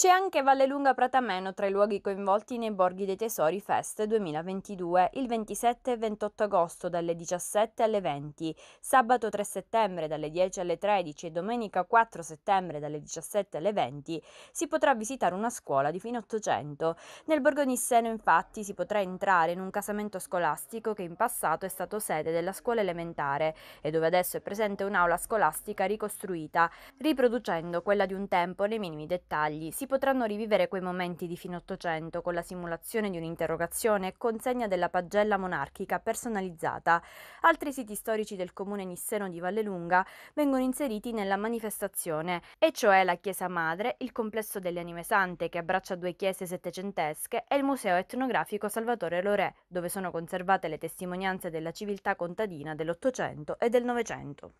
C'è anche Vallelunga Pratameno tra i luoghi coinvolti nei Borghi dei Tesori Fest 2022, il 27 e 28 agosto dalle 17 alle 20, sabato 3 settembre dalle 10 alle 13 e domenica 4 settembre dalle 17 alle 20, si potrà visitare una scuola di fine 800. Nel Borgo Nisseno infatti si potrà entrare in un casamento scolastico che in passato è stato sede della scuola elementare e dove adesso è presente un'aula scolastica ricostruita, riproducendo quella di un tempo nei minimi dettagli. Si potranno rivivere quei momenti di fine Ottocento con la simulazione di un'interrogazione e consegna della pagella monarchica personalizzata. Altri siti storici del comune nisseno di Vallelunga vengono inseriti nella manifestazione, e cioè la Chiesa Madre, il complesso delle Anime Sante che abbraccia due chiese settecentesche e il Museo etnografico Salvatore Lorè, dove sono conservate le testimonianze della civiltà contadina dell'Ottocento e del Novecento.